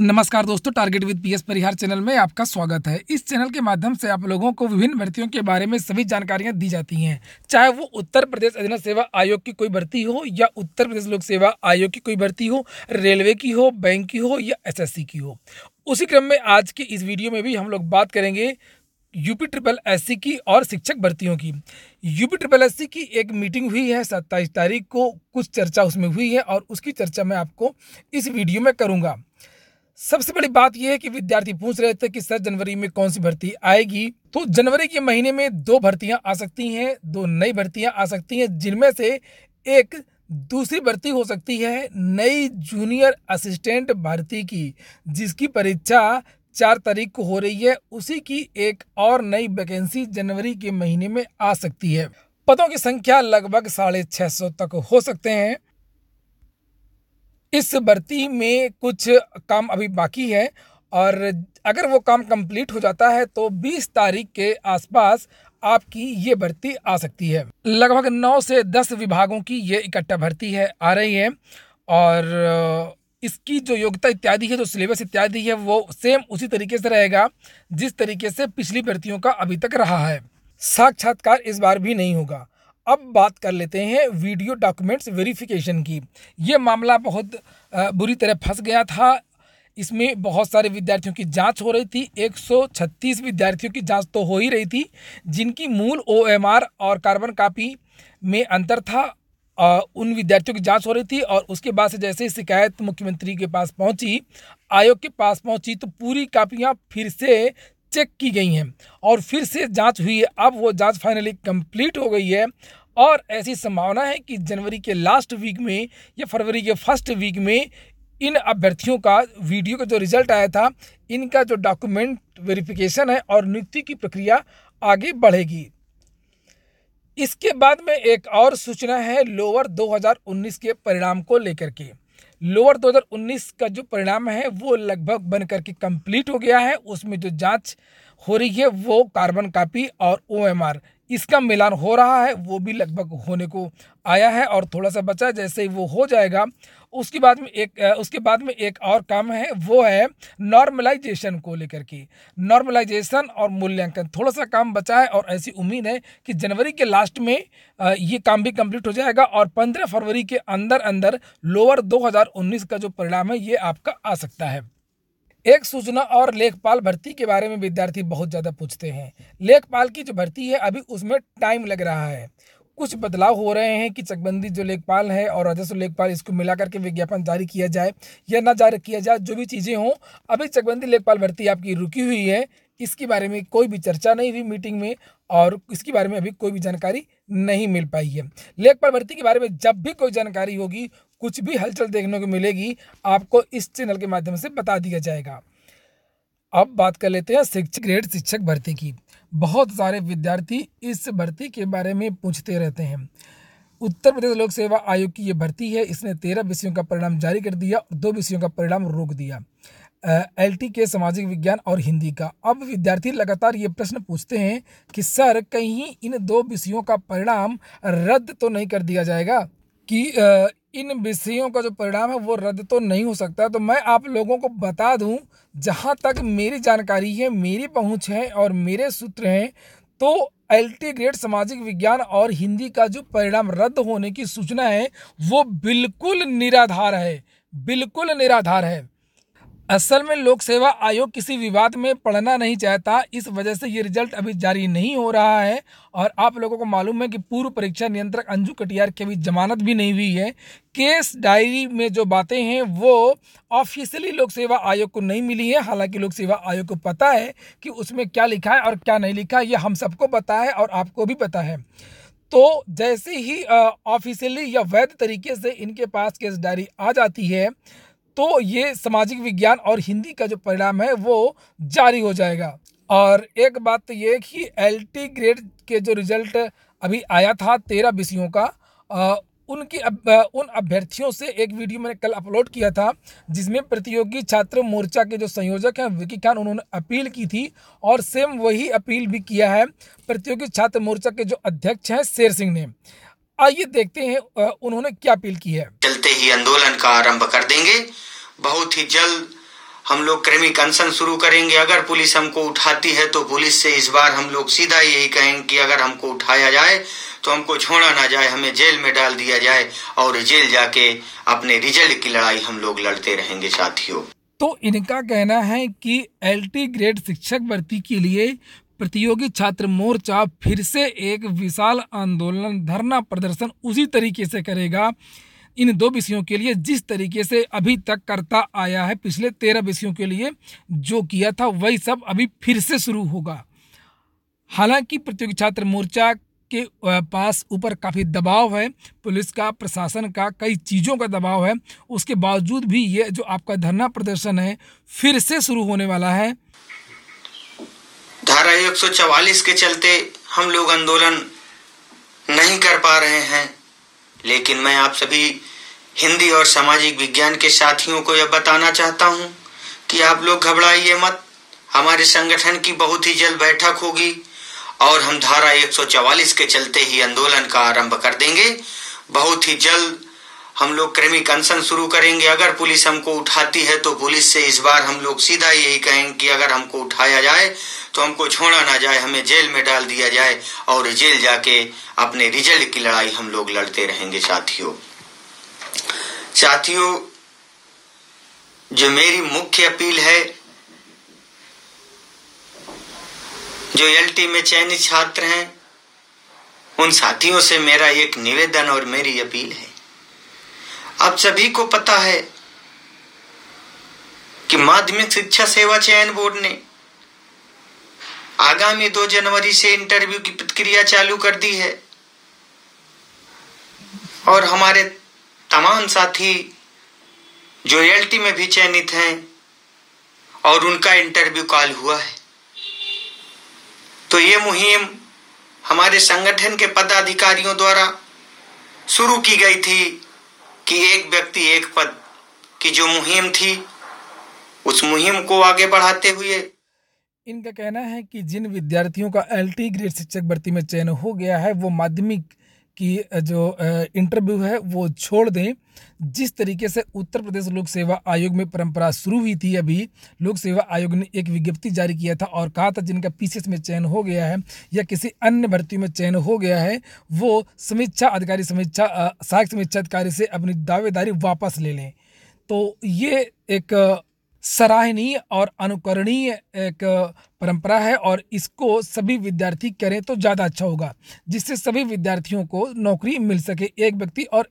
नमस्कार दोस्तों target with PS Parihar channel में आपका स्वागत है इस चैनल के माध्यम से आप लोगों को विभिन्न भर्तियों के बारे में सभी जानकारियां दी जाती हैं चाहे वो उत्तर प्रदेश अधीन सेवा आयोग की कोई भर्ती हो या उत्तर प्रदेश लोक सेवा आयोग की कोई भर्ती हो रेलवे की हो बैंक की हो या एस की हो उसी क्रम में आज के इस वीडियो में भी हम लोग बात करेंगे यूपी ट्रिपल एस की और शिक्षक भर्तियों की यूपी ट्रिपल एस की एक मीटिंग हुई है सत्ताईस तारीख को कुछ चर्चा उसमें हुई है और उसकी चर्चा मैं आपको इस वीडियो में करूँगा सबसे बड़ी बात यह है कि विद्यार्थी पूछ रहे थे कि सर जनवरी में कौन सी भर्ती आएगी तो जनवरी के महीने में दो भर्तियां आ सकती हैं दो नई भर्तियां आ सकती हैं जिनमें से एक दूसरी भर्ती हो सकती है नई जूनियर असिस्टेंट भर्ती की जिसकी परीक्षा चार तारीख को हो रही है उसी की एक और नई वैकेंसी जनवरी के महीने में आ सकती है पदों की संख्या लगभग साढ़े छह सौ तक हो सकते हैं इस भर्ती में कुछ काम अभी बाकी है और अगर वो काम कंप्लीट हो जाता है तो 20 तारीख के आसपास आपकी ये भर्ती आ सकती है लगभग 9 से 10 विभागों की ये इकट्ठा भर्ती है आ रही है और इसकी जो योग्यता इत्यादि है जो सिलेबस इत्यादि है वो सेम उसी तरीके से रहेगा जिस तरीके से पिछली भर्तियों का अभी तक रहा है साक्षात्कार इस बार भी नहीं होगा अब बात कर लेते हैं वीडियो डॉक्यूमेंट्स वेरिफिकेशन की ये मामला बहुत बुरी तरह फंस गया था इसमें बहुत सारे विद्यार्थियों की जांच हो रही थी 136 विद्यार्थियों की जांच तो हो ही रही थी जिनकी मूल ओएमआर और कार्बन कापी में अंतर था उन विद्यार्थियों की जांच हो रही थी और उसके बाद से जैसे ही शिकायत मुख्यमंत्री के पास पहुंची आयोग के पास पहुंची तो पूरी कापियां फिर से चेक की गई हैं और फिर से जांच हुई है अब वो जांच फाइनली कंप्लीट हो गई है और ऐसी संभावना है कि जनवरी के लास्ट वीक में या फरवरी के फर्स्ट वीक में इन अभ्यर्थियों का वीडियो का जो रिजल्ट आया था इनका जो डॉक्यूमेंट वेरिफिकेशन है और नियुक्ति की प्रक्रिया आगे बढ़ेगी इसके बाद में एक और सूचना है लोअर 2019 के परिणाम को लेकर के लोअर 2019 का जो परिणाम है वो लगभग बन करके कंप्लीट हो गया है उसमें जो जांच हो रही है वो कार्बन कापी और ओ इसका मिलान हो रहा है वो भी लगभग होने को आया है और थोड़ा सा बचा जैसे ही वो हो जाएगा उसके बाद में एक उसके बाद में एक और काम है वो है नॉर्मलाइजेशन को लेकर के नॉर्मलाइजेशन और मूल्यांकन थोड़ा सा काम बचा है और ऐसी उम्मीद है कि जनवरी के लास्ट में ये काम भी कंप्लीट हो जाएगा और 15 फरवरी के अंदर अंदर लोअर 2019 का जो परिणाम है ये आपका आ सकता है एक सूचना और लेखपाल भर्ती के बारे में विद्यार्थी बहुत ज़्यादा पूछते हैं लेखपाल की जो भर्ती है अभी उसमें टाइम लग रहा है कुछ बदलाव हो रहे हैं कि चकबंदी जो लेखपाल है और राजस्व लेखपाल इसको मिला करके विज्ञापन जारी किया जाए या ना जारी किया जाए जो भी चीज़ें हों अभी चकबंदी लेखपाल भर्ती आपकी रुकी हुई है इसके बारे में कोई भी चर्चा नहीं हुई मीटिंग में और इसके बारे में अभी कोई भी जानकारी नहीं मिल पाई है लेखपाल भर्ती के बारे में जब भी कोई जानकारी होगी कुछ भी हलचल देखने को मिलेगी आपको इस चैनल के माध्यम से बता दिया जाएगा अब बात कर लेते हैं शिक्षक ग्रेड शिक्षक भर्ती की बहुत सारे विद्यार्थी इस भर्ती के बारे में पूछते रहते हैं उत्तर प्रदेश लोक सेवा आयोग की ये भर्ती है इसने तेरह विषयों का परिणाम जारी कर दिया और दो विषयों का परिणाम रोक दिया एल टी के सामाजिक विज्ञान और हिंदी का अब विद्यार्थी लगातार ये प्रश्न पूछते हैं कि सर कहीं इन दो विषयों का परिणाम रद्द तो नहीं कर दिया जाएगा कि इन विषयों का जो परिणाम है वो रद्द तो नहीं हो सकता तो मैं आप लोगों को बता दूं जहाँ तक मेरी जानकारी है मेरी पहुँच है और मेरे सूत्र हैं तो एल ग्रेड सामाजिक विज्ञान और हिंदी का जो परिणाम रद्द होने की सूचना है वो बिल्कुल निराधार है बिल्कुल निराधार है असल में लोक सेवा आयोग किसी विवाद में पड़ना नहीं चाहता इस वजह से ये रिजल्ट अभी जारी नहीं हो रहा है और आप लोगों को मालूम है कि पूर्व परीक्षा नियंत्रक अंजू कटियार की अभी जमानत भी नहीं हुई है केस डायरी में जो बातें हैं वो ऑफिशियली लोक सेवा आयोग को नहीं मिली है हालांकि लोक सेवा आयोग को पता है कि उसमें क्या लिखा है और क्या नहीं लिखा है ये हम सबको पता है और आपको भी पता है तो जैसे ही ऑफिशियली या वैध तरीके से इनके पास केस डायरी आ जाती है तो ये सामाजिक विज्ञान और हिंदी का जो परिणाम है वो जारी हो जाएगा और एक बात तो ये कि एल ग्रेड के जो रिजल्ट अभी आया था तेरह विषयों का आ, उनके अब, उन अभ्यर्थियों से एक वीडियो मैंने कल अपलोड किया था जिसमें प्रतियोगी छात्र मोर्चा के जो संयोजक हैं विकी खान उन्होंने अपील की थी और सेम वही अपील भी किया है प्रतियोगी छात्र मोर्चा के जो अध्यक्ष हैं शेर सिंह ने आइए देखते हैं उन्होंने क्या अपील की है चलते ही आंदोलन का आरंभ कर देंगे बहुत ही जल्द हम लोग क्रिमिक अनशन शुरू करेंगे अगर पुलिस हमको उठाती है तो पुलिस से इस बार हम लोग सीधा यही कहेंगे कि अगर हमको उठाया जाए तो हमको छोड़ा ना जाए हमें जेल में डाल दिया जाए और जेल जाके अपने रिजल्ट की लड़ाई हम लोग लड़ते रहेंगे साथियों तो इनका कहना है कि एलटी ग्रेड शिक्षक भर्ती के लिए प्रतियोगी छात्र मोर्चा फिर से एक विशाल आंदोलन धरना प्रदर्शन उसी तरीके से करेगा इन दो विषयों के लिए जिस तरीके से अभी तक करता आया है पिछले तेरह विषयों के लिए जो किया था वही सब अभी फिर से शुरू होगा हालांकि प्रतियोगी छात्र मोर्चा के पास ऊपर काफ़ी दबाव है पुलिस का प्रशासन का कई चीज़ों का दबाव है उसके बावजूद भी ये जो आपका धरना प्रदर्शन है फिर से शुरू होने वाला है धारा 144 के चलते हम लोग आंदोलन नहीं कर पा रहे हैं लेकिन मैं आप सभी हिंदी और सामाजिक विज्ञान के साथियों को यह बताना चाहता हूं कि आप लोग घबराइए मत हमारे संगठन की बहुत ही जल्द बैठक होगी और हम धारा 144 के चलते ही आंदोलन का आरंभ कर देंगे बहुत ही जल्द हम लोग क्रेमिकंसन शुरू करेंगे अगर पुलिस हमको उठाती है तो पुलिस से इस बार हम लोग सीधा यही कहेंगे कि अगर हमको उठाया जाए तो हमको छोड़ा ना जाए हमें जेल में डाल दिया जाए और जेल जाके अपने रिजल्ट की लड़ाई हम लोग लड़ते रहेंगे साथियों साथियों जो मेरी मुख्य अपील है जो एल में चयनित छात्र हैं उन साथियों से मेरा एक निवेदन और मेरी अपील है आप सभी को पता है कि माध्यमिक शिक्षा सेवा चयन बोर्ड ने आगामी दो जनवरी से इंटरव्यू की प्रक्रिया चालू कर दी है और हमारे तमाम साथी जो एल में भी चयनित हैं और उनका इंटरव्यू कॉल हुआ है तो ये मुहिम हमारे संगठन के पदाधिकारियों द्वारा शुरू की गई थी कि एक व्यक्ति एक पद की जो मुहिम थी उस मुहिम को आगे बढ़ाते हुए इनका कहना है कि जिन विद्यार्थियों का एल ग्रेड शिक्षक भर्ती में चयन हो गया है वो माध्यमिक कि जो इंटरव्यू है वो छोड़ दें जिस तरीके से उत्तर प्रदेश लोक सेवा आयोग में परंपरा शुरू हुई थी अभी लोक सेवा आयोग ने एक विज्ञप्ति जारी किया था और कहा था जिनका पी में चयन हो गया है या किसी अन्य भर्ती में चयन हो गया है वो समीक्षा अधिकारी समीक्षा सहायक समीक्षा अधिकारी से अपनी दावेदारी वापस ले लें तो ये एक सराहनीय और अनुकरणीय एक परंपरा है और इसको सभी विद्यार्थी करें तो ज़्यादा अच्छा होगा जिससे सभी विद्यार्थियों को नौकरी मिल सके एक व्यक्ति और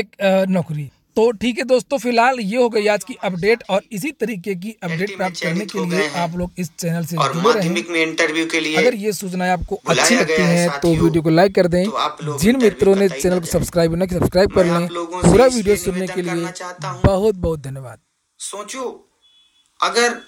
एक नौकरी तो ठीक है दोस्तों फिलहाल ये हो गई आज की अपडेट और इसी तरीके की अपडेट प्राप्त करने के लिए आप लोग इस चैनल से जुड़े में इंटरव्यू के लिए अगर ये सूचनाएं आपको अच्छी लगती है तो वीडियो को लाइक कर दें तो जिन मित्रों ने चैनल को सब्सक्राइब न सब्सक्राइब कर लें पूरा वीडियो सुनने के लिए बहुत बहुत धन्यवाद सोचो अगर